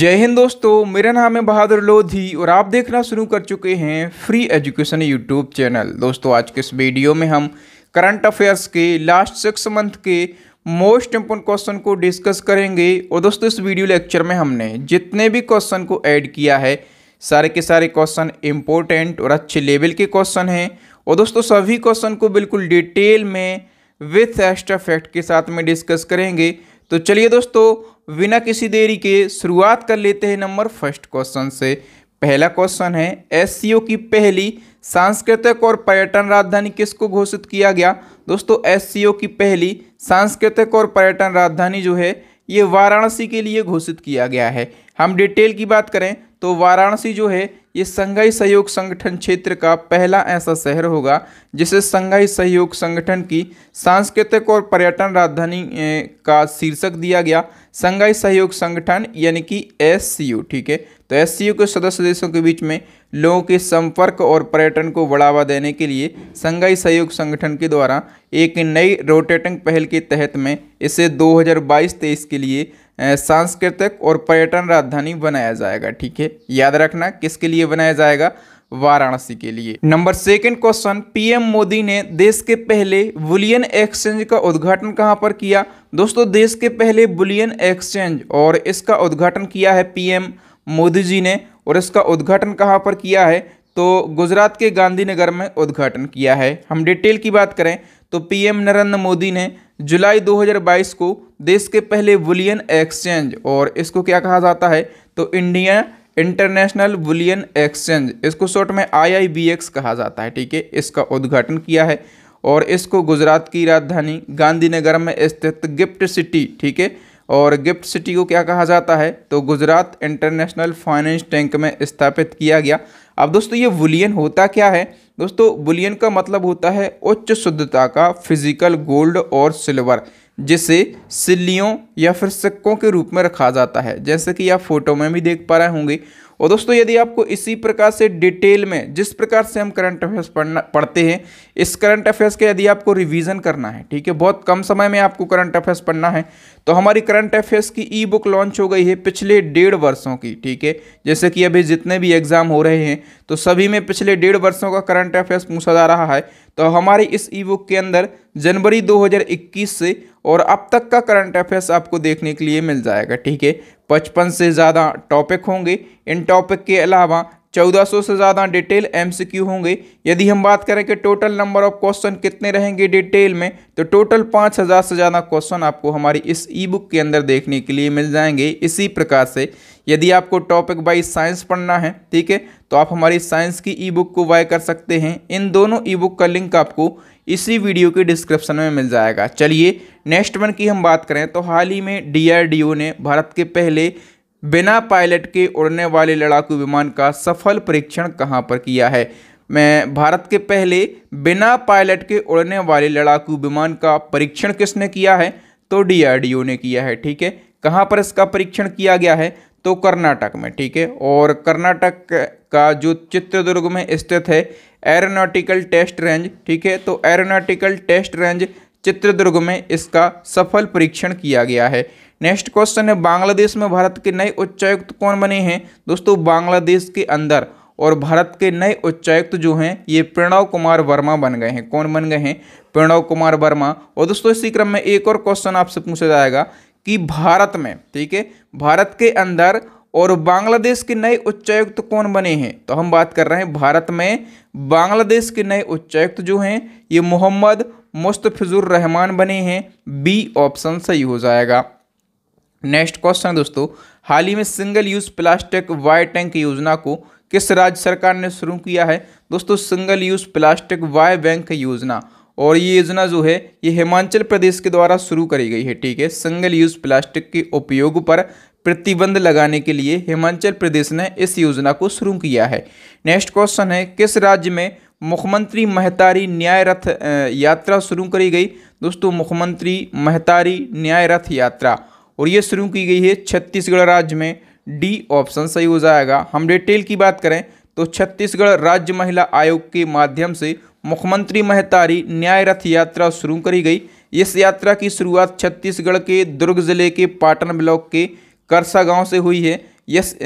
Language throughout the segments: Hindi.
जय हिंद दोस्तों मेरा नाम है बहादुर लोधी और आप देखना शुरू कर चुके हैं फ्री एजुकेशन यूट्यूब चैनल दोस्तों आज के इस वीडियो में हम करंट अफेयर्स के लास्ट सिक्स मंथ के मोस्ट इम्पोर्टेंट क्वेश्चन को डिस्कस करेंगे और दोस्तों इस वीडियो लेक्चर में हमने जितने भी क्वेश्चन को ऐड किया है सारे के सारे क्वेश्चन इम्पोर्टेंट और अच्छे लेवल के क्वेश्चन हैं और दोस्तों सभी क्वेश्चन को बिल्कुल डिटेल में विथ एक्स्ट्रा के साथ में डिस्कस करेंगे तो चलिए दोस्तों बिना किसी देरी के शुरुआत कर लेते हैं नंबर फर्स्ट क्वेश्चन से पहला क्वेश्चन है एस की पहली सांस्कृतिक और पर्यटन राजधानी किसको घोषित किया गया दोस्तों एस की पहली सांस्कृतिक और पर्यटन राजधानी जो है ये वाराणसी के लिए घोषित किया गया है हम डिटेल की बात करें तो वाराणसी जो है ये संघाई सहयोग संगठन क्षेत्र का पहला ऐसा शहर होगा जिसे संघाई सहयोग संगठन की सांस्कृतिक और पर्यटन राजधानी का शीर्षक दिया गया संघाई सहयोग संगठन यानी कि एस ठीक है तो एस के सदस्य देशों के बीच में लोगों के संपर्क और पर्यटन को बढ़ावा देने के लिए संघाई सहयोग संगठन के द्वारा एक नई रोटेटिंग पहल के तहत में इसे दो हजार के लिए सांस्कृतिक और पर्यटन राजधानी बनाया जाएगा ठीक है याद रखना किसके लिए बनाया जाएगा वाराणसी के लिए number second question PM Modi ने देश के पहले बुलियन एक्सचेंज का उद्घाटन कहां पर किया दोस्तों देश के पहले बुलियन एक्सचेंज और इसका उद्घाटन किया है पीएम मोदी जी ने और इसका उद्घाटन कहां पर किया है तो गुजरात के गांधीनगर में उद्घाटन किया है हम डिटेल की बात करें तो पीएम नरेंद्र मोदी ने जुलाई 2022 को देश के पहले वुलियन एक्सचेंज और इसको क्या कहा जाता है तो इंडिया इंटरनेशनल वुलियन एक्सचेंज इसको शॉर्ट में आई कहा जाता है ठीक है इसका उद्घाटन किया है और इसको गुजरात की राजधानी गांधीनगर में स्थित गिफ्ट सिटी ठीक है और गिफ्ट सिटी को क्या कहा जाता है तो गुजरात इंटरनेशनल फाइनेंस टैंक में स्थापित किया गया अब दोस्तों ये बुलियन होता क्या है दोस्तों बुलियन का मतलब होता है उच्च शुद्धता का फिजिकल गोल्ड और सिल्वर जिसे सिल्लियों या फिर सिक्कों के रूप में रखा जाता है जैसे कि आप फोटो में भी देख पा रहे होंगे और दोस्तों यदि आपको इसी प्रकार से डिटेल में जिस प्रकार से हम करंट अफेयर्स पढ़ना पढ़ते हैं इस करंट अफेयर्स के यदि आपको रिवीजन करना है ठीक है बहुत कम समय में आपको करंट अफेयर्स पढ़ना है तो हमारी करंट अफेयर्स की ई बुक लॉन्च हो गई है पिछले डेढ़ वर्षों की ठीक है जैसे कि अभी जितने भी एग्जाम हो रहे हैं तो सभी में पिछले डेढ़ वर्षों का करंट अफेयर्स पूछा जा रहा है तो हमारी इस ई बुक के अंदर जनवरी दो से और अब तक का करंट अफेयर्स आपको देखने के लिए मिल जाएगा ठीक है पचपन से ज़्यादा टॉपिक होंगे इन टॉपिक के अलावा चौदह सौ से ज़्यादा डिटेल एमसीक्यू होंगे यदि हम बात करें कि टोटल नंबर ऑफ क्वेश्चन कितने रहेंगे डिटेल में तो टोटल पाँच हज़ार से ज़्यादा क्वेश्चन आपको हमारी इस ई बुक के अंदर देखने के लिए मिल जाएंगे इसी प्रकार से यदि आपको टॉपिक बाई साइंस पढ़ना है ठीक है तो आप हमारी साइंस की ई बुक को बाय कर सकते हैं इन दोनों ई बुक का लिंक आपको इसी वीडियो के डिस्क्रिप्शन में मिल जाएगा चलिए नेक्स्ट वन की हम बात करें तो हाल ही में ओ ने भारत के पहले बिना पायलट के उड़ने वाले लड़ाकू विमान का सफल परीक्षण कहाँ पर किया है मैं भारत के पहले बिना पायलट के उड़ने वाले लड़ाकू विमान का परीक्षण किसने किया है तो डीआरडीओ ने किया है ठीक है कहाँ पर इसका परीक्षण किया गया है तो कर्नाटक में ठीक है और कर्नाटक का जो चित्रदुर्ग में स्थित है एरोनॉटिकल टेस्ट रेंज ठीक है तो एरोनॉटिकल टेस्ट रेंज चित्रदुर्ग में इसका सफल परीक्षण किया गया है नेक्स्ट क्वेश्चन है बांग्लादेश में भारत के नए उच्चायुक्त कौन बने हैं दोस्तों बांग्लादेश के अंदर और भारत के नए उच्चायुक्त जो हैं ये प्रणव कुमार वर्मा बन गए हैं कौन बन गए हैं प्रणव कुमार वर्मा और दोस्तों इसी क्रम में एक और क्वेश्चन आपसे पूछा जाएगा कि भारत में ठीक है भारत के अंदर और बांग्लादेश के नए उच्चायुक्त कौन बने हैं तो हम बात कर रहे हैं भारत में बांग्लादेश के नए उच्चायुक्त जो हैं ये मोहम्मद मुस्तफिजुर रहमान बने हैं बी ऑप्शन सही हो जाएगा नेक्स्ट क्वेश्चन दोस्तों हाल ही में single use plastic wire tank योजना को किस राज्य सरकार ने शुरू किया है दोस्तों single use plastic wire bank योजना और ये योजना जो है ये हिमाचल प्रदेश के द्वारा शुरू करी गई है ठीक है सिंगल यूज प्लास्टिक के उपयोग पर प्रतिबंध लगाने के लिए हिमाचल प्रदेश ने इस योजना को शुरू किया है नेक्स्ट क्वेश्चन है किस राज्य में मुख्यमंत्री महतारी न्याय रथ यात्रा शुरू करी गई दोस्तों मुख्यमंत्री महतारी न्याय रथ यात्रा और ये शुरू की गई है छत्तीसगढ़ राज्य में डी ऑप्शन सही हो जाएगा हम डिटेल की बात करें तो छत्तीसगढ़ राज्य महिला आयोग के माध्यम से मुख्यमंत्री महतारी न्याय रथ यात्रा शुरू करी गई इस यात्रा की शुरुआत छत्तीसगढ़ के दुर्ग जिले के पाटन ब्लॉक के करसा गांव से हुई है इस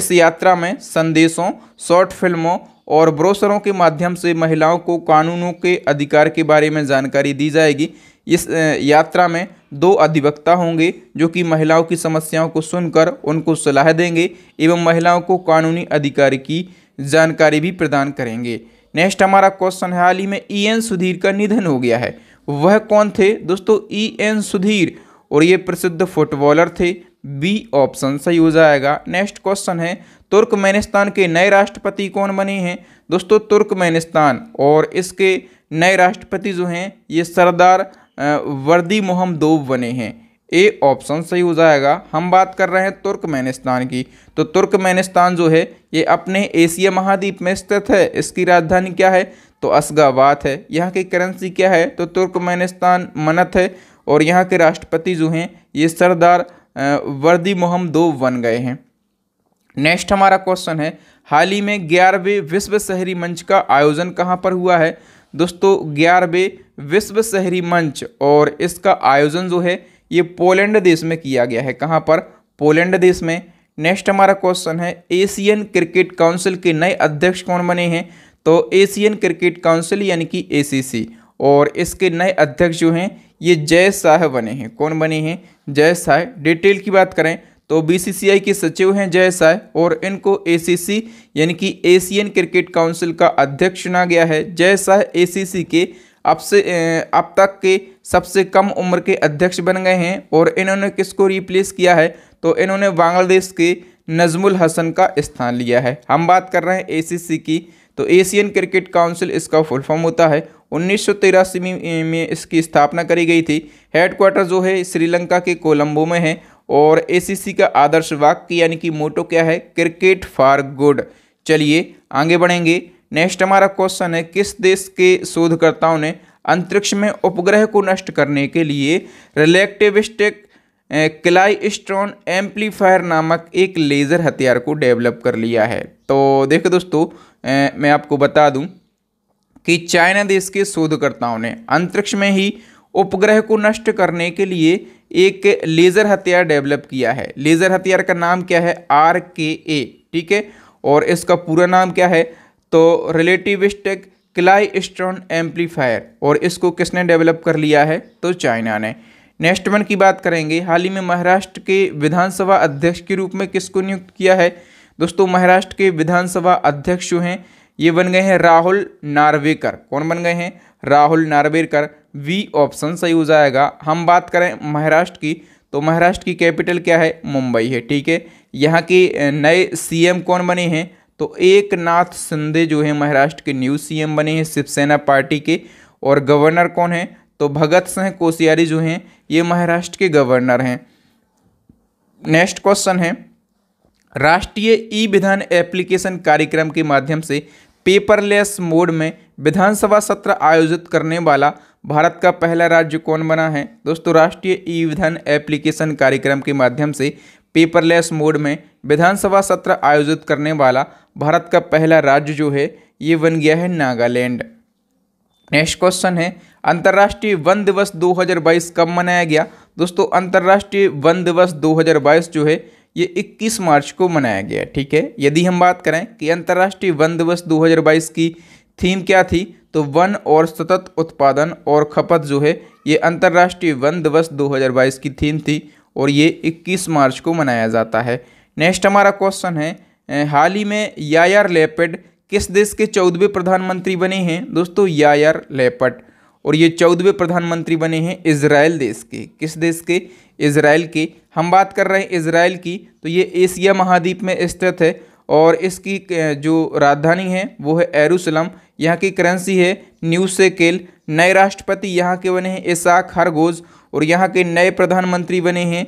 इस यात्रा में संदेशों शॉर्ट फिल्मों और ब्रोशरों के माध्यम से महिलाओं को कानूनों के अधिकार के बारे में जानकारी दी जाएगी इस यात्रा में दो अधिवक्ता होंगे जो कि महिलाओं की समस्याओं को सुनकर उनको सलाह देंगे एवं महिलाओं को कानूनी अधिकार की जानकारी भी प्रदान करेंगे नेक्स्ट हमारा क्वेश्चन है हाल ही में ई e एन सुधीर का निधन हो गया है वह कौन थे दोस्तों ई e एन सुधीर और ये प्रसिद्ध फुटबॉलर थे बी ऑप्शन सही हो जाएगा नेक्स्ट क्वेश्चन है तुर्कमेनिस्तान के नए राष्ट्रपति कौन बने हैं दोस्तों तुर्कमेनिस्तान और इसके नए राष्ट्रपति जो हैं ये सरदार वर्दी मोहम्मदोव बने हैं ए ऑप्शन सही हो जाएगा हम बात कर रहे हैं तुर्कमेनिस्तान की तो तुर्कमेनिस्तान जो है ये अपने एशिया महाद्वीप में स्थित है इसकी राजधानी क्या है तो असगाबाद है यहाँ की करेंसी क्या है तो तुर्कमेनिस्तान मनत है और यहाँ के राष्ट्रपति जो हैं ये सरदार वर्दी दो बन गए हैं नेक्स्ट हमारा क्वेश्चन है हाल ही में ग्यारहवें विश्व शहरी मंच का आयोजन कहाँ पर हुआ है दोस्तों ग्यारहवें विश्व शहरी मंच और इसका आयोजन जो है ये पोलैंड देश में किया गया है कहाँ पर पोलैंड देश में नेक्स्ट हमारा क्वेश्चन है एशियन क्रिकेट काउंसिल के नए अध्यक्ष कौन बने हैं तो एशियन क्रिकेट काउंसिल यानी कि ए और इसके नए अध्यक्ष जो हैं ये जय शाह बने हैं कौन बने हैं जय शाह डिटेल की बात करें तो बीसीसीआई के सचिव हैं जय साय और इनको एसीसी यानी कि एशियन क्रिकेट काउंसिल का अध्यक्ष चुना गया है जय साय ए के अब से अब तक के सबसे कम उम्र के अध्यक्ष बन गए हैं और इन्होंने किसको रिप्लेस किया है तो इन्होंने बांग्लादेश के नजमुल हसन का स्थान लिया है हम बात कर रहे हैं ए की तो एशियन क्रिकेट काउंसिल इसका फुल फॉर्म होता है उन्नीस में इसकी स्थापना करी गई थी हेडक्वार्टर जो है श्रीलंका के कोलंबो में है और एसीसी का आदर्श वाक्य यानी कि मोटो क्या है क्रिकेट फॉर गुड चलिए आगे बढ़ेंगे नेक्स्ट हमारा क्वेश्चन है किस देश के शोधकर्ताओं ने अंतरिक्ष में उपग्रह को नष्ट करने के लिए रिलेक्टिविस्टिक क्लाइस्ट्रॉन एम्पलीफायर नामक एक लेज़र हथियार को डेवलप कर लिया है तो देखो दोस्तों मैं आपको बता दूं कि चाइना देश के शोधकर्ताओं ने अंतरिक्ष में ही उपग्रह को नष्ट करने के लिए एक लेज़र हथियार डेवलप किया है लेज़र हथियार का नाम क्या है आर के ए ठीक है और इसका पूरा नाम क्या है तो रिलेटिविस्टिक स्ट्रॉन एम्पलीफायर और इसको किसने डेवलप कर लिया है तो चाइना ने नेक्स्ट वन की बात करेंगे हाल ही में महाराष्ट्र के विधानसभा अध्यक्ष के रूप में किसको नियुक्त किया है दोस्तों महाराष्ट्र के विधानसभा अध्यक्ष जो हैं ये बन गए हैं राहुल नार्वेकर कौन बन गए हैं राहुल नार्वेकर वी ऑप्शन सही हो जाएगा हम बात करें महाराष्ट्र की तो महाराष्ट्र की कैपिटल क्या है मुंबई है ठीक है यहाँ के नए सीएम कौन बने हैं तो एक नाथ शिंदे जो है महाराष्ट्र के न्यू सीएम बने हैं शिवसेना पार्टी के और गवर्नर कौन है तो भगत सिंह कोश्यारी जो हैं ये महाराष्ट्र के गवर्नर हैं नेक्स्ट क्वेश्चन है राष्ट्रीय ई विधान एप्लीकेशन कार्यक्रम के माध्यम से पेपरलेस मोड में विधानसभा सत्र आयोजित करने वाला भारत का पहला राज्य कौन बना है दोस्तों राष्ट्रीय ई विधान एप्लीकेशन कार्यक्रम के माध्यम से पेपरलेस मोड में विधानसभा सत्र आयोजित करने वाला भारत का पहला राज्य जो है ये बन गया है नागालैंड नेक्स्ट क्वेश्चन है अंतर्राष्ट्रीय वन दिवस 2022 कब मनाया गया दोस्तों अंतर्राष्ट्रीय वन दिवस 2022 जो है ये 21 मार्च को मनाया गया ठीक है यदि हम बात करें कि अंतर्राष्ट्रीय वन दिवस 2022 की थीम क्या थी तो वन और सतत उत्पादन और खपत जो है ये अंतर्राष्ट्रीय वन दिवस 2022 की थीम थी और ये 21 मार्च को मनाया जाता है नेक्स्ट हमारा क्वेश्चन है हाल ही में यायर लेपेड किस देश के चौदहवें प्रधानमंत्री बने हैं दोस्तों यायर लेपट और ये चौदहवें प्रधानमंत्री बने हैं इसराइल देश के किस देश के इसराइल के हम बात कर रहे हैं इसराइल की तो ये एशिया महाद्वीप में स्थित है और इसकी जो राजधानी है वो है एरूसलम यहाँ की करेंसी है न्यू सेकेल नए राष्ट्रपति यहाँ के बने हैं इसाक हरगोज और यहाँ के नए प्रधानमंत्री बने हैं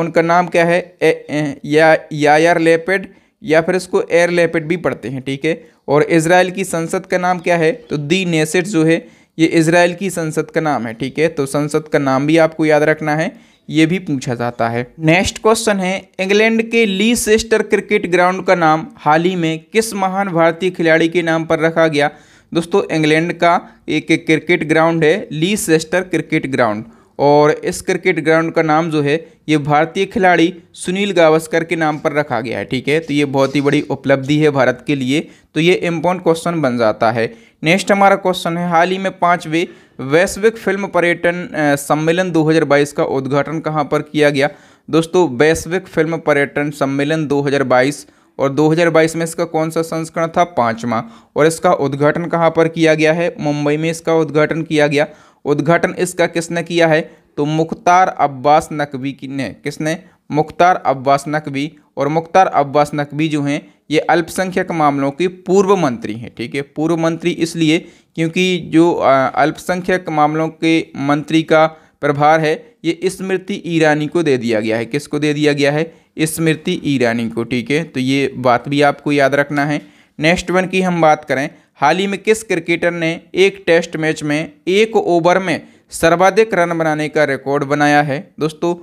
उनका नाम क्या है ए, ए, या यायर लेपेड या फिर इसको एयर लेपेड भी पढ़ते हैं ठीक है और इसराइल की संसद का नाम क्या है तो दी नेसेट जो है ये इसराइल की संसद का नाम है ठीक है तो संसद का नाम भी आपको याद रखना है ये भी पूछा जाता है नेक्स्ट क्वेश्चन है इंग्लैंड के ली सेस्टर क्रिकेट ग्राउंड का नाम हाल ही में किस महान भारतीय खिलाड़ी के नाम पर रखा गया दोस्तों इंग्लैंड का एक क्रिकेट ग्राउंड है ली सेस्टर क्रिकेट ग्राउंड और इस क्रिकेट ग्राउंड का नाम जो है ये भारतीय खिलाड़ी सुनील गावस्कर के नाम पर रखा गया है ठीक है तो ये बहुत ही बड़ी उपलब्धि है भारत के लिए तो ये इम्पोर्टेंट क्वेश्चन बन जाता है नेक्स्ट हमारा क्वेश्चन है हाल ही में पाँचवें वैश्विक फिल्म पर्यटन सम्मेलन 2022 का उद्घाटन कहाँ पर किया गया दोस्तों वैश्विक फिल्म पर्यटन सम्मेलन 2022 और 2022 में इसका कौन सा संस्करण था पाँचवा और इसका उद्घाटन कहाँ पर किया गया है मुंबई में इसका उद्घाटन किया गया उद्घाटन इसका किसने किया है तो मुख्तार अब्बास नकवी ने किसने मुख्तार अब्बास नकवी और मुख्तार अब्बास नकवी जो हैं ये अल्पसंख्यक मामलों के पूर्व मंत्री हैं ठीक है पूर्व मंत्री इसलिए क्योंकि जो अल्पसंख्यक मामलों के मंत्री का प्रभार है ये स्मृति ईरानी को दे दिया गया है किसको दे दिया गया है स्मृति ईरानी को ठीक है तो ये बात भी आपको याद रखना है नेक्स्ट वन की हम बात करें हाल ही में किस क्रिकेटर ने एक टेस्ट मैच में एक ओवर में सर्वाधिक रन बनाने का रिकॉर्ड बनाया है दोस्तों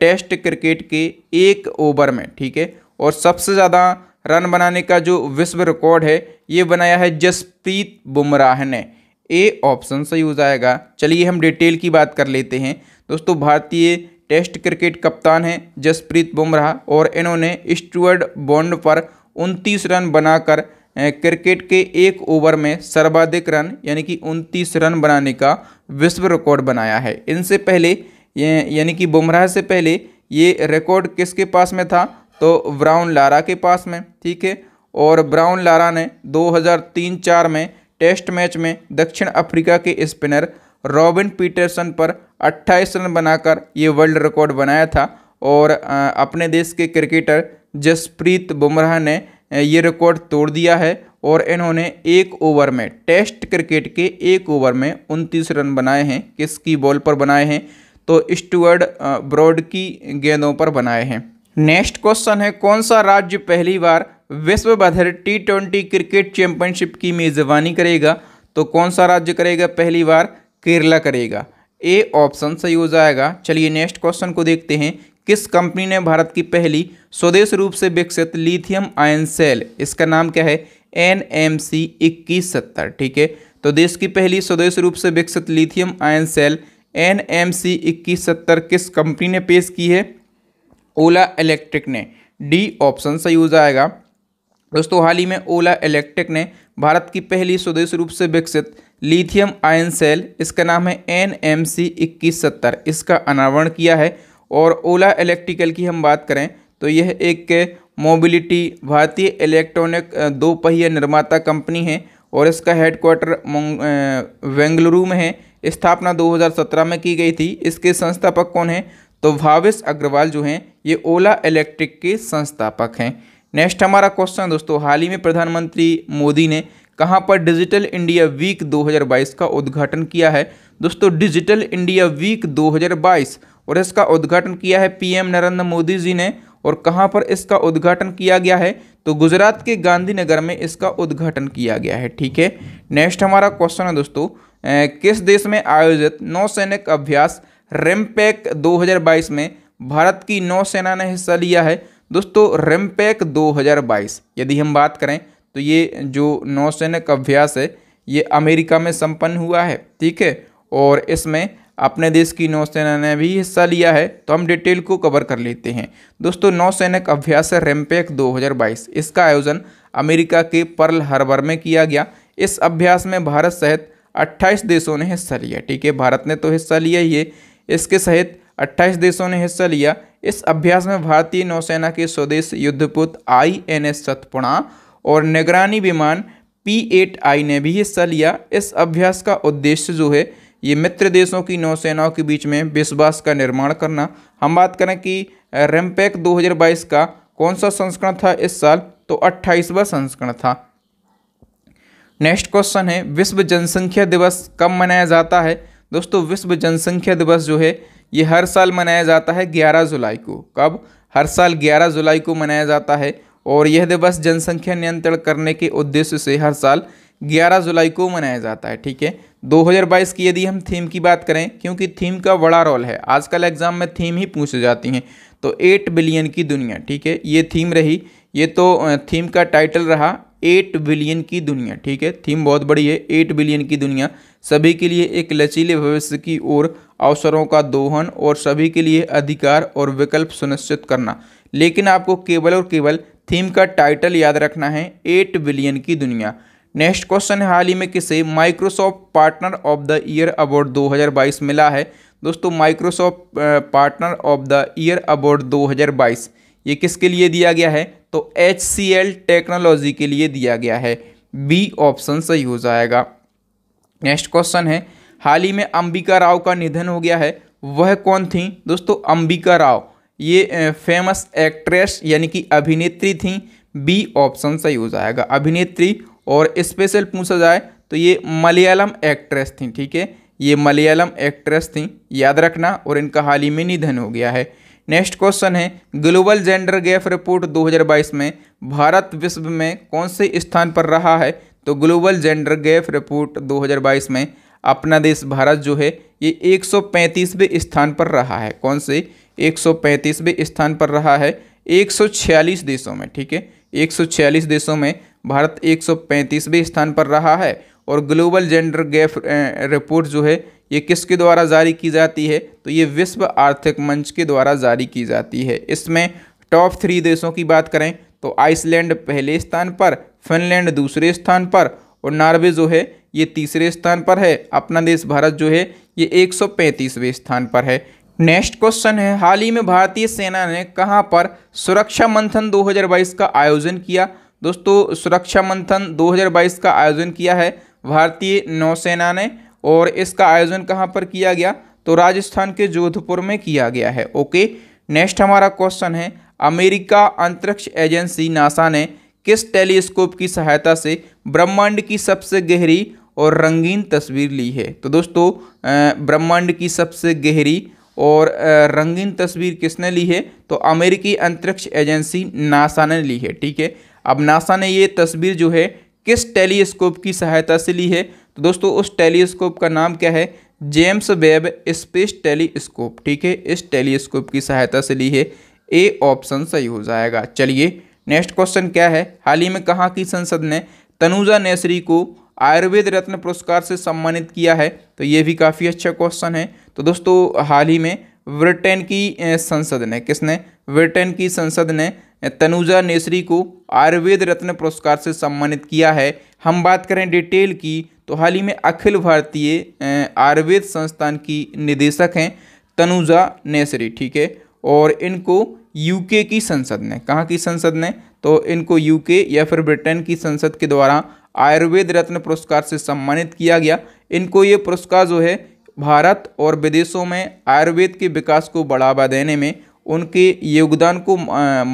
टेस्ट क्रिकेट के एक ओवर में ठीक है और सबसे ज़्यादा रन बनाने का जो विश्व रिकॉर्ड है ये बनाया है जसप्रीत बुमराह ने ए ऑप्शन सही हो जाएगा चलिए हम डिटेल की बात कर लेते हैं दोस्तों भारतीय टेस्ट क्रिकेट कप्तान हैं जसप्रीत बुमराह और इन्होंने स्टुअर्ड बॉन्ड पर उनतीस रन बनाकर क्रिकेट के एक ओवर में सर्वाधिक रन यानी कि उनतीस रन बनाने का विश्व रिकॉर्ड बनाया है इनसे पहले यानी कि बुमराह से पहले ये रिकॉर्ड किसके पास में था तो ब्राउन लारा के पास में ठीक है और ब्राउन लारा ने 2003 04 में टेस्ट मैच में दक्षिण अफ्रीका के स्पिनर रॉबिन पीटरसन पर 28 रन बनाकर ये वर्ल्ड रिकॉर्ड बनाया था और अपने देश के क्रिकेटर जसप्रीत बुमराह ने ये रिकॉर्ड तोड़ दिया है और इन्होंने एक ओवर में टेस्ट क्रिकेट के एक ओवर में उनतीस रन बनाए हैं किसकी बॉल पर बनाए हैं तो स्टुअर्ड ब्रॉड की गेंदों पर बनाए हैं नेक्स्ट क्वेश्चन है कौन सा राज्य पहली बार विश्व बधर टी ट्वेंटी क्रिकेट चैंपियनशिप की मेज़बानी करेगा तो कौन सा राज्य करेगा पहली बार केरला करेगा ए ऑप्शन सही हो जाएगा चलिए नेक्स्ट क्वेश्चन को देखते हैं किस कंपनी ने भारत की पहली स्वदेश रूप से विकसित लिथियम आयन सेल इसका नाम क्या है एन एम सी इक्कीस सत्तर ठीक है तो देश की पहली स्वदेश रूप से विकसित lithium ion cell N M C इक्कीस सत्तर किस कंपनी ने पेश की है ओला इलेक्ट्रिक ने डी ऑप्शन सही हो जाएगा दोस्तों हाल ही में ओला इलेक्ट्रिक ने भारत की पहली स्वदेश रूप से विकसित लिथियम आयन सेल इसका नाम है एन एम सी इक्कीस सत्तर इसका अनावरण किया है और ओला इलेक्ट्रिकल की हम बात करें तो यह एक मोबिलिटी भारतीय इलेक्ट्रॉनिक दो पहिया निर्माता कंपनी है और इसका हेडक्वार्टर बेंगलुरु में है स्थापना 2017 में की गई थी इसके संस्थापक कौन है तो भावेश अग्रवाल जो हैं ये ओला इलेक्ट्रिक के संस्थापक हैं नेक्स्ट हमारा क्वेश्चन दोस्तों हाल ही में प्रधानमंत्री मोदी ने कहाँ पर डिजिटल इंडिया वीक 2022 का उद्घाटन किया है दोस्तों डिजिटल इंडिया वीक 2022 और इसका उद्घाटन किया है पीएम नरेंद्र मोदी जी ने और कहाँ पर इसका उद्घाटन किया गया है तो गुजरात के गांधीनगर में इसका उद्घाटन किया गया है ठीक है नेक्स्ट हमारा क्वेश्चन है दोस्तों ए, किस देश में आयोजित नौसैनिक अभ्यास रेमपैक 2022 में भारत की नौसेना ने हिस्सा लिया है दोस्तों रेमपैक 2022 यदि हम बात करें तो ये जो नौसैनिक अभ्यास है ये अमेरिका में संपन्न हुआ है ठीक है और इसमें अपने देश की नौसेना ने भी हिस्सा लिया है तो हम डिटेल को कवर कर लेते हैं दोस्तों नौसैनिक अभ्यास रेमपैक 2022 इसका आयोजन अमेरिका के पर्ल हार्बर में किया गया इस अभ्यास में भारत सहित 28 देशों ने हिस्सा लिया ठीक है भारत ने तो हिस्सा लिया ही है इसके सहित 28 देशों ने हिस्सा लिया इस अभ्यास में भारतीय नौसेना के स्वदेश युद्धपुत आई एन एस सतपुणा और निगरानी विमान पी एट आई ने भी हिस्सा लिया इस अभ्यास का उद्देश्य जो है ये मित्र देशों की नौसेनाओं के बीच में विश्वास का निर्माण करना हम बात करें कि रेमपैक 2022 का कौन सा संस्करण था इस साल तो 28वां संस्करण था नेक्स्ट क्वेश्चन है विश्व जनसंख्या दिवस कब मनाया जाता है दोस्तों विश्व जनसंख्या दिवस जो है ये हर साल मनाया जाता है 11 जुलाई को कब हर साल 11 जुलाई को मनाया जाता है और यह दिवस जनसंख्या नियंत्रण करने के उद्देश्य से हर साल 11 जुलाई को मनाया जाता है ठीक है 2022 की यदि हम थीम की बात करें क्योंकि थीम का बड़ा रोल है आजकल एग्ज़ाम में थीम ही पूछ जाती हैं तो 8 बिलियन की दुनिया ठीक है ये थीम रही ये तो थीम का टाइटल रहा एट बिलियन की दुनिया ठीक है थीम बहुत बड़ी है एट बिलियन की दुनिया सभी के लिए एक लचीले भविष्य की ओर अवसरों का दोहन और सभी के लिए अधिकार और विकल्प सुनिश्चित करना लेकिन आपको केवल और केवल थीम का टाइटल याद रखना है एट बिलियन की दुनिया नेक्स्ट क्वेश्चन है हाल ही में किसे Microsoft partner of the year award 2022 मिला है दोस्तों Microsoft partner of the year award 2022 ये किसके लिए दिया गया है तो एच टेक्नोलॉजी के लिए दिया गया है बी ऑप्शन सही हो जाएगा नेक्स्ट क्वेश्चन है हाल ही में अंबिका राव का निधन हो गया है वह कौन थी दोस्तों अंबिका राव ये फेमस एक्ट्रेस यानी कि अभिनेत्री थी बी ऑप्शन सही हो जाएगा अभिनेत्री और स्पेशल पूछा जाए तो ये मलयालम एक्ट्रेस थी ठीक है ये मलयालम एक्ट्रेस थी याद रखना और इनका हाल ही में निधन हो गया है नेक्स्ट क्वेश्चन है ग्लोबल जेंडर गैप रिपोर्ट 2022 में भारत विश्व में कौन से स्थान पर रहा है तो ग्लोबल जेंडर गैप रिपोर्ट 2022 में अपना देश भारत जो है ये 135वें स्थान पर रहा है कौन से 135वें स्थान पर रहा है 146 देशों में ठीक है 146 देशों में भारत 135वें स्थान पर रहा है और ग्लोबल जेंडर गैप रिपोर्ट जो है ये किसके द्वारा जारी की जाती है तो ये विश्व आर्थिक मंच के द्वारा जारी की जाती है इसमें टॉप थ्री देशों की बात करें तो आइसलैंड पहले स्थान पर फिनलैंड दूसरे स्थान पर और नॉर्वे जो है ये तीसरे स्थान पर है अपना देश भारत जो है ये एक स्थान पर है नेक्स्ट क्वेश्चन है हाल ही में भारतीय सेना ने कहाँ पर सुरक्षा मंथन 2022 का आयोजन किया दोस्तों सुरक्षा मंथन 2022 का आयोजन किया है भारतीय नौसेना ने और इसका आयोजन कहाँ पर किया गया तो राजस्थान के जोधपुर में किया गया है ओके नेक्स्ट हमारा क्वेश्चन है अमेरिका अंतरिक्ष एजेंसी नासा ने किस टेलीस्कोप की सहायता से ब्रह्मांड की सबसे गहरी और रंगीन तस्वीर ली है तो दोस्तों ब्रह्मांड की सबसे गहरी और रंगीन तस्वीर किसने ली है तो अमेरिकी अंतरिक्ष एजेंसी नासा ने ली है ठीक है अब नासा ने ये तस्वीर जो है किस टेलीस्कोप की सहायता से ली है तो दोस्तों उस टेलीस्कोप का नाम क्या है जेम्स वेब स्पेस टेलीस्कोप ठीक है इस टेलीस्कोप की सहायता से ली है ए ऑप्शन सही हो जाएगा चलिए नेक्स्ट क्वेश्चन क्या है हाल ही में कहाँ की संसद ने तनुजा नेसरी को आयुर्वेद रत्न पुरस्कार से सम्मानित किया है तो ये भी काफ़ी अच्छा क्वेश्चन है तो दोस्तों हाल ही में ब्रिटेन की संसद ने किसने ब्रिटेन की संसद ने तनुजा नेसरी को आयुर्वेद रत्न पुरस्कार से सम्मानित किया है हम बात करें डिटेल की तो हाल ही में अखिल भारतीय आयुर्वेद संस्थान की निदेशक हैं तनुजा नेसरी ठीक है और इनको यूके की संसद ने कहाँ की संसद ने तो इनको यूके या फिर ब्रिटेन की संसद के द्वारा आयुर्वेद रत्न पुरस्कार से सम्मानित किया गया इनको ये पुरस्कार जो है भारत और विदेशों में आयुर्वेद के विकास को बढ़ावा देने में उनके योगदान को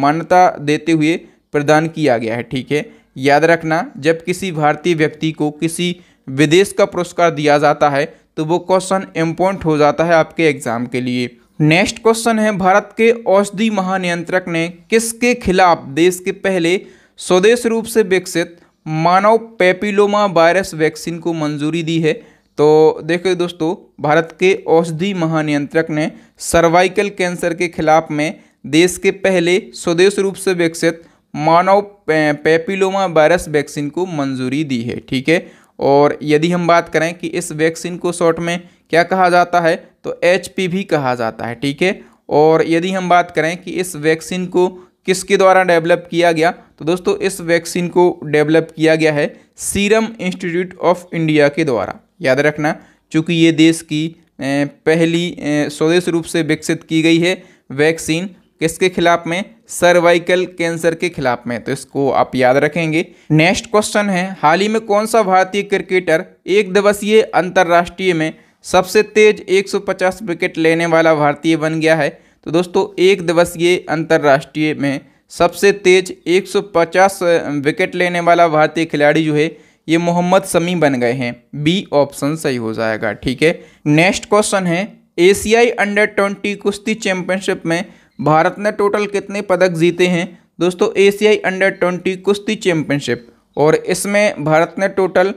मान्यता देते हुए प्रदान किया गया है ठीक है याद रखना जब किसी भारतीय व्यक्ति को किसी विदेश का पुरस्कार दिया जाता है तो वो क्वेश्चन इम्पोर्ट हो जाता है आपके एग्जाम के लिए नेक्स्ट क्वेश्चन है भारत के औषधि महानियंत्रक ने किसके खिलाफ देश के पहले स्वदेश रूप से विकसित मानव पेपिलोमा वायरस वैक्सीन को मंजूरी दी है तो देखो दोस्तों भारत के औषधि महानियंत्रक ने सर्वाइकल कैंसर के खिलाफ में देश के पहले स्वदेश रूप से विकसित मानव पेपिलोमा वायरस वैक्सीन को मंजूरी दी है ठीक है और यदि हम बात करें कि इस वैक्सीन को शॉर्ट में क्या कहा जाता है तो एच भी कहा जाता है ठीक है और यदि हम बात करें कि इस वैक्सीन को किसके द्वारा डेवलप किया गया तो दोस्तों इस वैक्सीन को डेवलप किया गया है सीरम इंस्टीट्यूट ऑफ इंडिया के द्वारा याद रखना चूँकि ये देश की पहली स्वदेश रूप से विकसित की गई है वैक्सीन किसके खिलाफ में सर्वाइकल कैंसर के खिलाफ में तो इसको आप याद रखेंगे नेक्स्ट क्वेश्चन है हाल ही में कौन सा भारतीय क्रिकेटर एक दिवसीय अंतर्राष्ट्रीय में सबसे तेज 150 विकेट लेने वाला भारतीय बन गया है तो दोस्तों एक दिवसीय अंतर्राष्ट्रीय में सबसे तेज 150 विकेट लेने वाला भारतीय खिलाड़ी जो है ये मोहम्मद समी बन गए हैं बी ऑप्शन सही हो जाएगा ठीक है नेक्स्ट क्वेश्चन है एशियाई अंडर ट्वेंटी कुश्ती चैंपियनशिप में भारत ने टोटल कितने पदक जीते हैं दोस्तों एशियाई अंडर ट्वेंटी कुश्ती चैंपियनशिप और इसमें भारत ने टोटल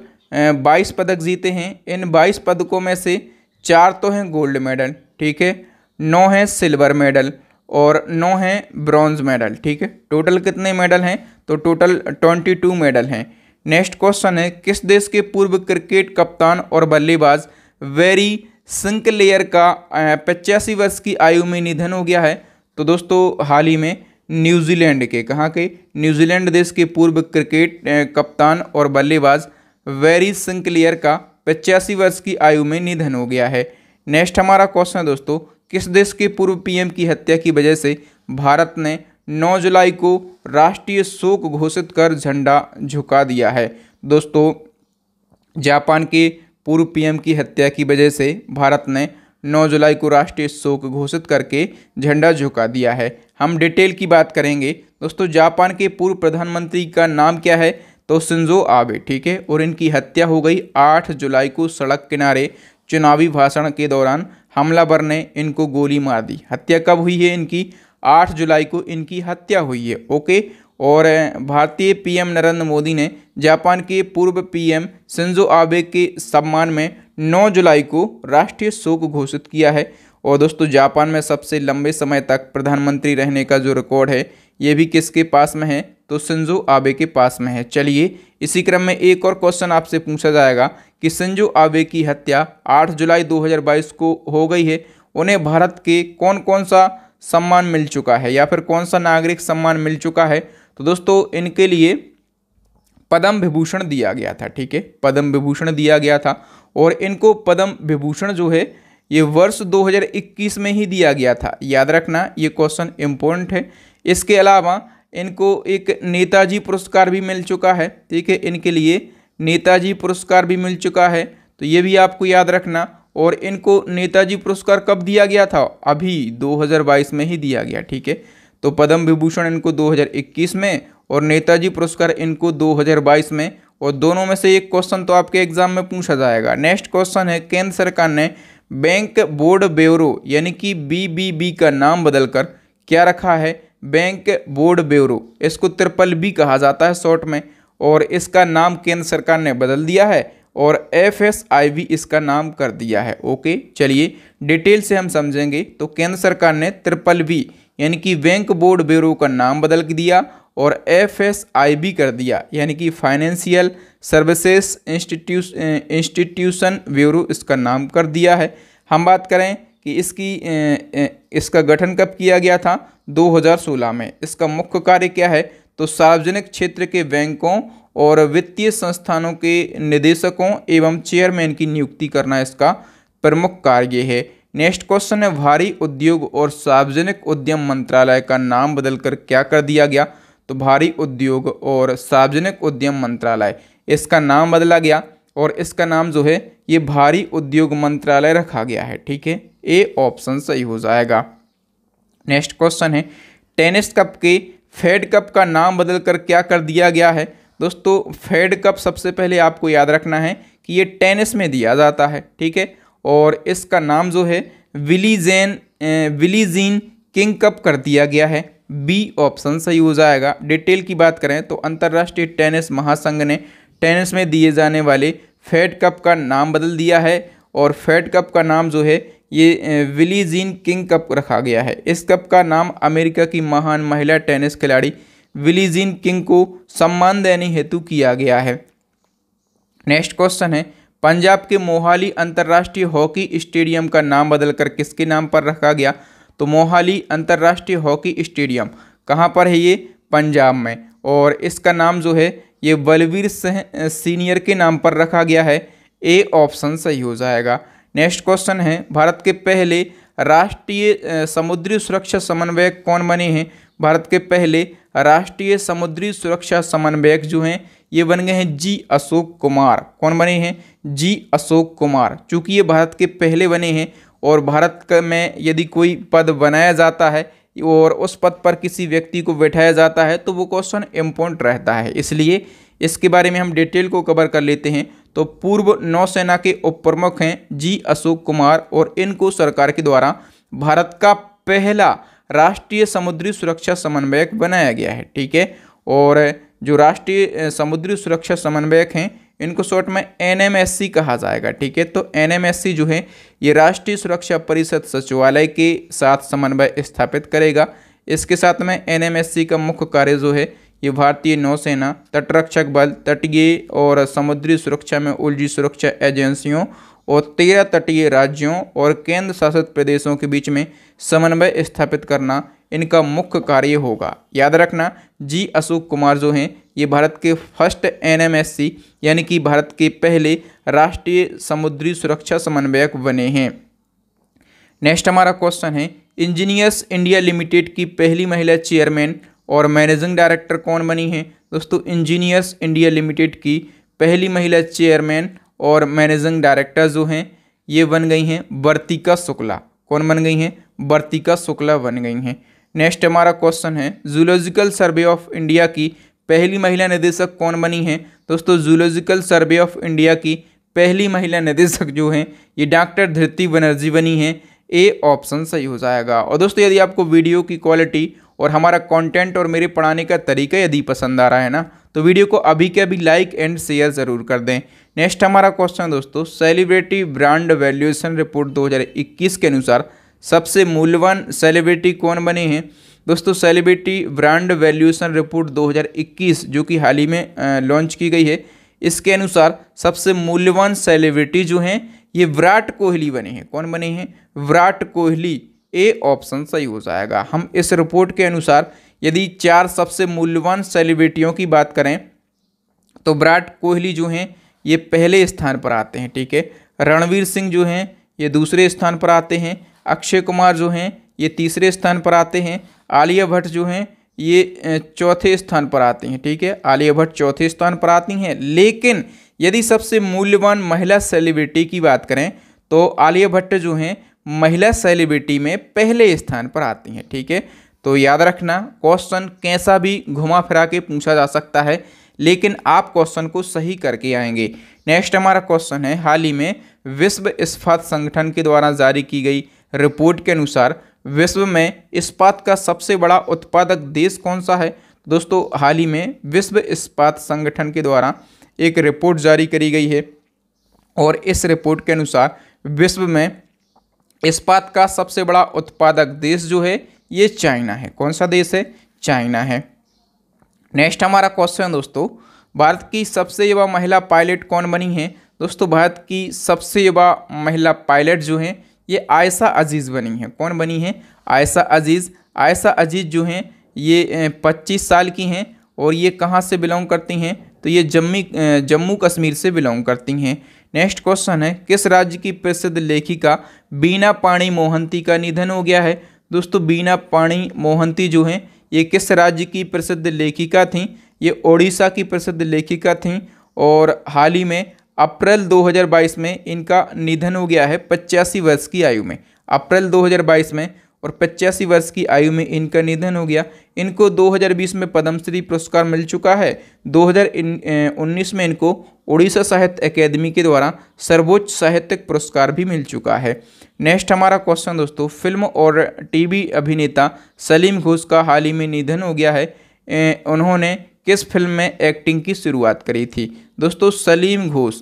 बाईस पदक जीते हैं इन बाईस पदकों में से चार तो हैं गोल्ड मेडल ठीक है नौ हैं सिल्वर मेडल और नौ हैं ब्रॉन्ज मेडल ठीक है टोटल कितने मेडल हैं तो टोटल ट्वेंटी टू मेडल हैं नेक्स्ट क्वेश्चन है किस देश के पूर्व क्रिकेट कप्तान और बल्लेबाज वेरी सिंकलेयर का पचासी वर्ष की आयु में निधन हो गया है तो दोस्तों हाल ही में न्यूजीलैंड के कहाँ के न्यूजीलैंड देश के पूर्व क्रिकेट कप्तान और बल्लेबाज वेरी सिंकलेयर का पचासी वर्ष की आयु में निधन हो गया है नेक्स्ट हमारा क्वेश्चन है दोस्तों किस देश के पूर्व पीएम की हत्या की वजह से भारत ने 9 जुलाई को राष्ट्रीय शोक घोषित कर झंडा झुका दिया है दोस्तों जापान के पूर्व पीएम की हत्या की वजह से भारत ने 9 जुलाई को राष्ट्रीय शोक घोषित करके झंडा झुका दिया है हम डिटेल की बात करेंगे दोस्तों जापान के पूर्व प्रधानमंत्री का नाम क्या है तो सिंजो आबे ठीक है और इनकी हत्या हो गई 8 जुलाई को सड़क किनारे चुनावी भाषण के दौरान हमलावर ने इनको गोली मार दी हत्या कब हुई है इनकी 8 जुलाई को इनकी हत्या हुई है ओके और भारतीय पीएम नरेंद्र मोदी ने जापान के पूर्व पीएम सिंजो आबे के सम्मान में 9 जुलाई को राष्ट्रीय शोक घोषित किया है और दोस्तों जापान में सबसे लंबे समय तक प्रधानमंत्री रहने का जो रिकॉर्ड है ये भी किसके पास में है तो सिंजो आबे के पास में है चलिए इसी क्रम में एक और क्वेश्चन आपसे पूछा जाएगा कि सिंजो आबे की हत्या 8 जुलाई 2022 को हो गई है उन्हें भारत के कौन कौन सा सम्मान मिल चुका है या फिर कौन सा नागरिक सम्मान मिल चुका है तो दोस्तों इनके लिए पद्म विभूषण दिया गया था ठीक है पद्म विभूषण दिया गया था और इनको पद्म विभूषण जो है ये वर्ष 2021 में ही दिया गया था याद रखना ये क्वेश्चन इम्पोर्टेंट है इसके अलावा इनको एक नेताजी पुरस्कार भी मिल चुका है ठीक है इनके लिए नेताजी पुरस्कार भी मिल चुका है तो ये भी आपको याद रखना और इनको नेताजी पुरस्कार कब दिया गया था अभी 2022 में ही दिया गया ठीक है तो पद्म विभूषण इनको 2021 में और नेताजी पुरस्कार इनको 2022 में और दोनों में से एक क्वेश्चन तो आपके एग्जाम में पूछा जाएगा नेक्स्ट क्वेश्चन है केंद्र सरकार ने बैंक बोर्ड ब्यूरो यानी कि बीबीबी का नाम बदलकर क्या रखा है बैंक बोर्ड ब्यूरो इसको त्रिपल बी कहा जाता है शॉर्ट में और इसका नाम केंद्र सरकार ने बदल दिया है और एफ एस आई वी इसका नाम कर दिया है ओके चलिए डिटेल से हम समझेंगे तो केंद्र सरकार ने ट्रिपल वी यानी कि बैंक बोर्ड ब्यूरो का नाम बदल दिया और एफ एस आई बी कर दिया यानी कि फाइनेंशियल सर्विसेज इंस्टीट्यूशन ब्यूरो इसका नाम कर दिया है हम बात करें कि इसकी इसका गठन कब किया गया था 2016 में इसका मुख्य कार्य क्या है तो सार्वजनिक क्षेत्र के बैंकों और वित्तीय संस्थानों के निदेशकों एवं चेयरमैन की नियुक्ति करना इसका प्रमुख कार्य है नेक्स्ट क्वेश्चन है भारी उद्योग और सार्वजनिक उद्यम मंत्रालय का नाम बदलकर क्या कर दिया गया तो भारी उद्योग और सार्वजनिक उद्यम मंत्रालय इसका नाम बदला गया और इसका नाम जो है ये भारी उद्योग मंत्रालय रखा गया है ठीक है ए ऑप्शन सही हो जाएगा नेक्स्ट क्वेश्चन है टेनिस कप के फेड कप का नाम बदलकर क्या कर दिया गया है दोस्तों फेड कप सबसे पहले आपको याद रखना है कि ये टेनिस में दिया जाता है ठीक है और इसका नाम जो है विलीजेन विलीजीन किंग कप कर दिया गया है बी ऑप्शन सही हो जाएगा डिटेल की बात करें तो अंतर्राष्ट्रीय टेनिस महासंघ ने टेनिस में दिए जाने वाले फेड कप का नाम बदल दिया है और फेड कप का नाम जो है ये विलीजीन किंग कप रखा गया है इस कप का नाम अमेरिका की महान महिला टेनिस खिलाड़ी विलीजीन किंग को सम्मान देने हेतु किया गया है नेक्स्ट क्वेश्चन है पंजाब के मोहाली अंतर्राष्ट्रीय हॉकी स्टेडियम का नाम बदलकर किसके नाम पर रखा गया तो मोहाली अंतर्राष्ट्रीय हॉकी स्टेडियम कहाँ पर है ये पंजाब में और इसका नाम जो है ये बलवीर सीनियर के नाम पर रखा गया है ए ऑप्शन सही हो जाएगा नेक्स्ट क्वेश्चन है भारत के पहले राष्ट्रीय समुद्री सुरक्षा समन्वयक कौन बने हैं भारत के पहले राष्ट्रीय समुद्री सुरक्षा समन्वयक जो हैं ये बन गए हैं जी अशोक कुमार कौन बने हैं जी अशोक कुमार चूँकि ये भारत के पहले बने हैं और भारत का में यदि कोई पद बनाया जाता है और उस पद पर किसी व्यक्ति को बैठाया जाता है तो वो क्वेश्चन इम्पोर्ट रहता है इसलिए इसके बारे में हम डिटेल को कवर कर लेते हैं तो पूर्व नौसेना के उप प्रमुख हैं जी अशोक कुमार और इनको सरकार के द्वारा भारत का पहला राष्ट्रीय समुद्री सुरक्षा समन्वयक बनाया गया है ठीक है और जो राष्ट्रीय समुद्री सुरक्षा समन्वयक हैं इनको शॉर्ट में एनएमएससी कहा जाएगा ठीक है तो एनएमएससी जो है ये राष्ट्रीय सुरक्षा परिषद सचिवालय के साथ समन्वय स्थापित करेगा इसके साथ में एनएमएससी का मुख्य कार्य जो है ये भारतीय नौसेना तटरक्षक बल तटीय और समुद्री सुरक्षा में उलझी सुरक्षा एजेंसियों और तेरह तटीय राज्यों और केंद्र शासित प्रदेशों के बीच में समन्वय स्थापित करना इनका मुख्य कार्य होगा याद रखना जी अशोक कुमार जो हैं ये भारत के फर्स्ट एनएमएससी यानी कि भारत के पहले राष्ट्रीय समुद्री सुरक्षा समन्वयक बने हैं नेक्स्ट हमारा क्वेश्चन है इंजीनियर्स इंडिया लिमिटेड की पहली महिला चेयरमैन और मैनेजिंग डायरेक्टर कौन बनी है दोस्तों इंजीनियर्स इंडिया लिमिटेड की पहली महिला चेयरमैन और मैनेजिंग डायरेक्टर जो हैं ये बन गई हैं वर्तिका शुक्ला कौन बन गई हैं वर्तिका शुक्ला बन गई हैं नेक्स्ट हमारा क्वेश्चन है जूलॉजिकल सर्वे ऑफ इंडिया की पहली महिला निदेशक कौन बनी हैं दोस्तों जूलॉजिकल सर्वे ऑफ इंडिया की पहली महिला निदेशक जो हैं ये डॉक्टर धृति बनर्जी बनी हैं ए ऑप्शन सही हो जाएगा और दोस्तों यदि आपको वीडियो की क्वालिटी और हमारा कंटेंट और मेरे पढ़ाने का तरीका यदि पसंद आ रहा है ना तो वीडियो को अभी के अभी लाइक एंड शेयर ज़रूर कर दें नेक्स्ट हमारा क्वेश्चन दोस्तों सेलिब्रिटी ब्रांड वैल्यूएशन रिपोर्ट 2021 के अनुसार सबसे मूल्यवान सेलिब्रिटी कौन बने हैं दोस्तों सेलिब्रिटी ब्रांड वैल्यूएशन रिपोर्ट 2021 जो कि हाल ही में लॉन्च की गई है इसके अनुसार सबसे मूल्यवान सेलिब्रिटी जो हैं ये विराट कोहली बने हैं कौन बने हैं विराट कोहली ए ऑप्शन सही हो जाएगा हम इस रिपोर्ट के अनुसार यदि चार सबसे मूल्यवान सेलिब्रिटियों की बात करें तो विराट कोहली जो हैं ये पहले स्थान पर आते हैं ठीक है रणवीर सिंह जो हैं ये दूसरे स्थान पर आते हैं अक्षय कुमार जो हैं ये तीसरे स्थान पर आते हैं आलिया भट्ट जो हैं ये चौथे स्थान पर आते हैं ठीक है आलिया भट्ट चौथे स्थान पर आती हैं लेकिन यदि सबसे मूल्यवान महिला सेलिब्रिटी की बात करें तो आलिया भट्ट जो हैं महिला सेलिब्रिटी में पहले स्थान पर आती हैं ठीक है तो याद रखना क्वेश्चन कैसा भी घुमा फिरा के पूछा जा सकता है लेकिन आप क्वेश्चन को सही करके आएंगे नेक्स्ट हमारा क्वेश्चन है हाल ही में विश्व इस्पात संगठन के द्वारा जारी की गई रिपोर्ट के अनुसार विश्व में इस्पात का सबसे बड़ा उत्पादक देश कौन सा है दोस्तों हाल ही में विश्व इस्पात संगठन के द्वारा एक रिपोर्ट जारी करी गई है और इस रिपोर्ट के अनुसार विश्व में इस्पात का सबसे बड़ा उत्पादक देश जो है ये चाइना है कौन सा देश है चाइना है नेक्स्ट हमारा क्वेश्चन दोस्तों भारत की सबसे युवा महिला पायलट कौन बनी है दोस्तों भारत की सबसे युवा महिला पायलट जो हैं ये आयशा अजीज़ बनी है कौन बनी है आयशा अजीज़ आयशा अजीज़ जो हैं ये पच्चीस साल की हैं और ये कहाँ से बिलोंग करती हैं तो ये जम्मी जम्मू कश्मीर से बिलोंग करती हैं नेक्स्ट क्वेश्चन है किस राज्य की प्रसिद्ध लेखिका बीना पाणी मोहंती का निधन हो गया है दोस्तों बीना पाणी मोहंती जो हैं ये किस राज्य की प्रसिद्ध लेखिका थीं ये ओडिशा की प्रसिद्ध लेखिका थीं और हाल ही में अप्रैल 2022 में इनका निधन हो गया है पचासी वर्ष की आयु में अप्रैल 2022 में और पचासी वर्ष की आयु में इनका निधन हो गया इनको 2020 में पद्मश्री पुरस्कार मिल चुका है 2019 में इनको उड़ीसा साहित्य अकेदमी के द्वारा सर्वोच्च साहित्यिक पुरस्कार भी मिल चुका है नेक्स्ट हमारा क्वेश्चन दोस्तों फिल्म और टीवी अभिनेता सलीम घोष का हाल ही में निधन हो गया है उन्होंने किस फिल्म में एक्टिंग की शुरुआत करी थी दोस्तों सलीम घोष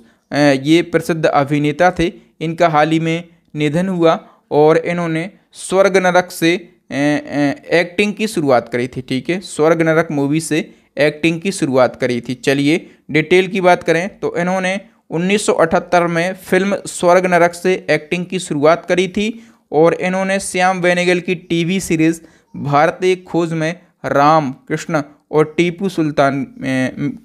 ये प्रसिद्ध अभिनेता थे इनका हाल ही में निधन हुआ और इन्होंने स्वर्ग नरक से एक्टिंग की शुरुआत करी थी ठीक है स्वर्ग नरक मूवी से एक्टिंग की शुरुआत करी थी चलिए डिटेल की बात करें तो इन्होंने 1978 में फिल्म स्वर्ग नरक से एक्टिंग की शुरुआत करी थी और इन्होंने श्याम बेनेगल की टीवी सीरीज़ भारतीय खोज में राम कृष्ण और टीपू सुल्तान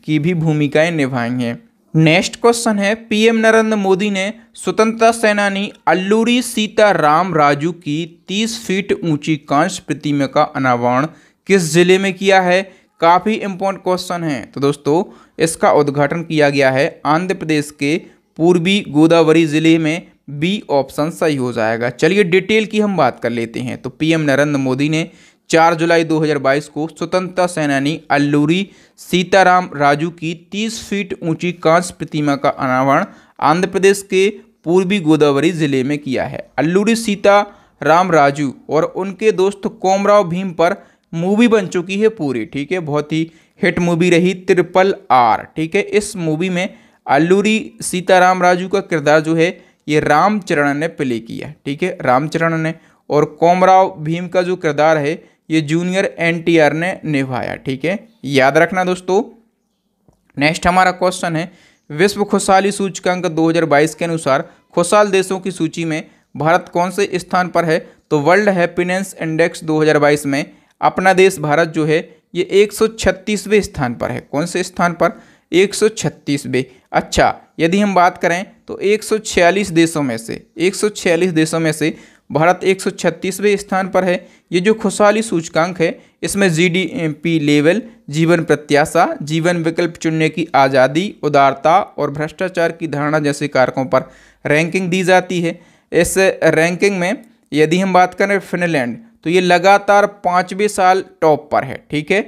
की भी भूमिकाएं निभाई हैं नेक्स्ट क्वेश्चन है पीएम नरेंद्र मोदी ने स्वतंत्रता सेनानी अल्लूरी सीताराम राजू की 30 फीट ऊंची कांस्य प्रतिमा का अनावरण किस जिले में किया है काफ़ी इम्पोर्टेंट क्वेश्चन है तो दोस्तों इसका उद्घाटन किया गया है आंध्र प्रदेश के पूर्वी गोदावरी जिले में बी ऑप्शन सही हो जाएगा चलिए डिटेल की हम बात कर लेते हैं तो पीएम नरेंद्र मोदी ने 4 जुलाई 2022 को स्वतंत्रता सेनानी अल्लूरी सीताराम राजू की 30 फीट ऊंची कांस प्रतिमा का अनावरण आंध्र प्रदेश के पूर्वी गोदावरी जिले में किया है अल्लूरी सीताराम राजू और उनके दोस्त कोमराव भीम पर मूवी बन चुकी है पूरी ठीक है बहुत ही हिट मूवी रही ट्रिपल आर ठीक है इस मूवी में अल्लूरी सीताराम राजू का किरदार जो है ये रामचरण ने प्ले किया ठीक है रामचरण ने और कोमराव भीम का जो किरदार है ये जूनियर एनटीआर ने निभाया ठीक है याद रखना दोस्तों नेक्स्ट हमारा क्वेश्चन है विश्व खुशहाली सूचकांक 2022 के अनुसार खुशहाल देशों की सूची में भारत कौन से स्थान पर है तो वर्ल्ड हैप्पीनेस इंडेक्स 2022 में अपना देश भारत जो है ये 136वें स्थान पर है कौन से स्थान पर 136वें अच्छा यदि हम बात करें तो 146 देशों में से 146 देशों में से भारत एक स्थान पर है ये जो खुशहाली सूचकांक है इसमें जीडीपी लेवल जीवन प्रत्याशा जीवन विकल्प चुनने की आज़ादी उदारता और भ्रष्टाचार की धारणा जैसे कारकों पर रैंकिंग दी जाती है इस रैंकिंग में यदि हम बात करें फिनलैंड तो ये लगातार पाँचवें साल टॉप पर है ठीक है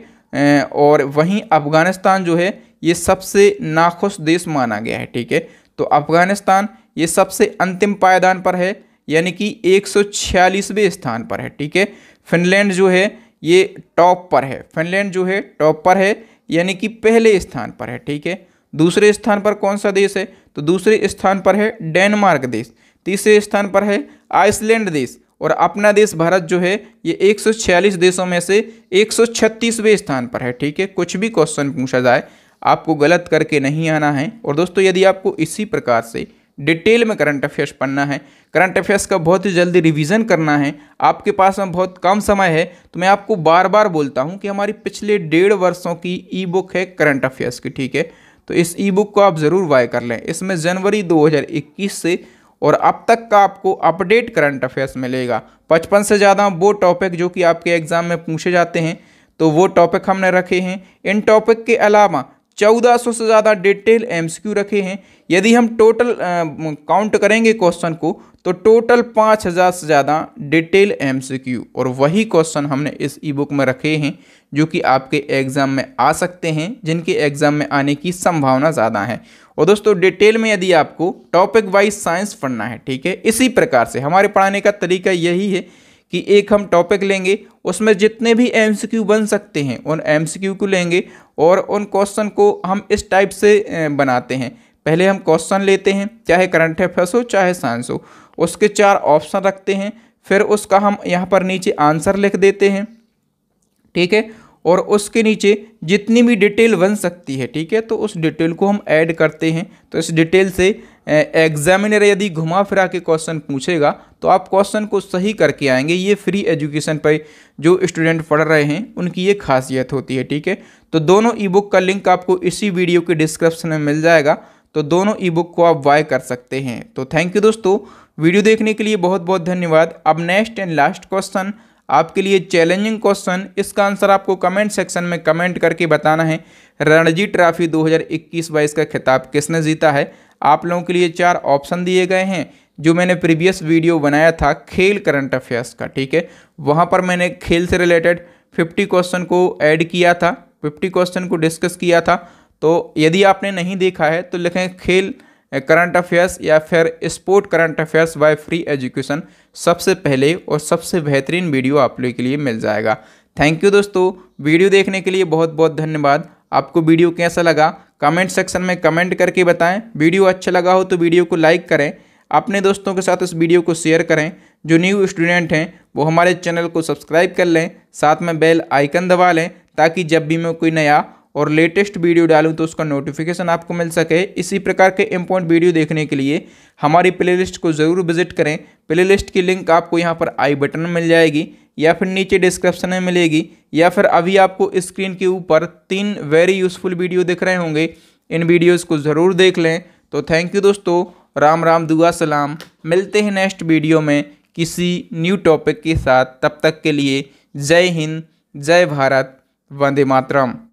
और वहीं अफ़गानिस्तान जो है ये सबसे नाखुश देश माना गया है ठीक है तो अफ़गानिस्तान ये सबसे अंतिम पायदान पर है यानी कि एक स्थान पर है ठीक है फिनलैंड जो है ये टॉप पर है फिनलैंड जो है टॉप पर है यानी कि पहले स्थान पर है ठीक है दूसरे स्थान पर कौन सा देश है तो दूसरे स्थान पर है डेनमार्क देश तीसरे स्थान पर है आइसलैंड देश और अपना देश भारत जो है ये 146 देशों में से एक स्थान पर है ठीक है कुछ भी क्वेश्चन पूछा जाए आपको गलत करके नहीं आना है और दोस्तों यदि आपको इसी प्रकार से डिटेल में करंट अफेयर्स पढ़ना है करंट अफेयर्स का बहुत ही जल्दी रिवीजन करना है आपके पास में बहुत कम समय है तो मैं आपको बार बार बोलता हूँ कि हमारी पिछले डेढ़ वर्षों की ई बुक है करंट अफेयर्स की ठीक है तो इस ई बुक को आप ज़रूर बाय कर लें इसमें जनवरी 2021 से और अब तक का आपको अपडेट करंट अफेयर्स मिलेगा पचपन से ज़्यादा वो टॉपिक जो कि आपके एग्ज़ाम में पूछे जाते हैं तो वो टॉपिक हमने रखे हैं इन टॉपिक के अलावा चौदह सौ से ज़्यादा डिटेल एमसीक्यू रखे हैं यदि हम टोटल काउंट करेंगे क्वेश्चन को तो टोटल पाँच हज़ार से ज़्यादा डिटेल एमसीक्यू और वही क्वेश्चन हमने इस ई बुक में रखे हैं जो कि आपके एग्ज़ाम में आ सकते हैं जिनके एग्ज़ाम में आने की संभावना ज़्यादा है और दोस्तों डिटेल में यदि आपको टॉपिक वाइज साइंस पढ़ना है ठीक है इसी प्रकार से हमारे पढ़ाने का तरीका यही है कि एक हम टॉपिक लेंगे उसमें जितने भी एम बन सकते हैं उन एम को लेंगे और उन क्वेश्चन को हम इस टाइप से बनाते हैं पहले हम क्वेश्चन लेते हैं चाहे करंट अफेयर्स हो चाहे साइंस हो उसके चार ऑप्शन रखते हैं फिर उसका हम यहाँ पर नीचे आंसर लिख देते हैं ठीक है और उसके नीचे जितनी भी डिटेल बन सकती है ठीक है तो उस डिटेल को हम ऐड करते हैं तो इस डिटेल से एग्जामिनर यदि घुमा फिरा के क्वेश्चन पूछेगा तो आप क्वेश्चन को सही करके आएंगे ये फ्री एजुकेशन पर जो स्टूडेंट पढ़ रहे हैं उनकी ये खासियत होती है ठीक है तो दोनों ई बुक का लिंक आपको इसी वीडियो के डिस्क्रिप्शन में मिल जाएगा तो दोनों ई बुक को आप बाय कर सकते हैं तो थैंक यू दोस्तों वीडियो देखने के लिए बहुत बहुत धन्यवाद अब नेक्स्ट एंड लास्ट क्वेश्चन आपके लिए चैलेंजिंग क्वेश्चन इसका आंसर आपको कमेंट सेक्शन में कमेंट करके बताना है रणजी ट्रॉफी 2021 हज़ार का खिताब किसने जीता है आप लोगों के लिए चार ऑप्शन दिए गए हैं जो मैंने प्रीवियस वीडियो बनाया था खेल करंट अफेयर्स का ठीक है वहाँ पर मैंने खेल से रिलेटेड फिफ्टी क्वेश्चन को ऐड किया था फिफ्टी क्वेश्चन को डिस्कस किया था तो यदि आपने नहीं देखा है तो लिखें खेल करंट अफेयर्स या फिर sport current affairs by free education सबसे पहले और सबसे बेहतरीन वीडियो आप लोग के लिए मिल जाएगा थैंक यू दोस्तों वीडियो देखने के लिए बहुत बहुत धन्यवाद आपको वीडियो कैसा लगा कमेंट सेक्शन में कमेंट करके बताएं वीडियो अच्छा लगा हो तो वीडियो को लाइक करें अपने दोस्तों के साथ इस वीडियो को शेयर करें जो न्यू स्टूडेंट हैं वो हमारे चैनल को सब्सक्राइब कर लें साथ में बेल आइकन दबा लें ताकि जब भी मैं कोई नया और लेटेस्ट वीडियो डालूं तो उसका नोटिफिकेशन आपको मिल सके इसी प्रकार के इम्पोर्टेंट वीडियो देखने के लिए हमारी प्लेलिस्ट को ज़रूर विजिट करें प्लेलिस्ट की लिंक आपको यहाँ पर आई बटन मिल जाएगी या फिर नीचे डिस्क्रिप्शन में मिलेगी या फिर अभी आपको स्क्रीन के ऊपर तीन वेरी यूज़फुल वीडियो दिख रहे होंगे इन वीडियोज़ को ज़रूर देख लें तो थैंक यू दोस्तों राम राम दुआ सलाम मिलते हैं नेक्स्ट वीडियो में किसी न्यू टॉपिक के साथ तब तक के लिए जय हिंद जय भारत वंदे मातरम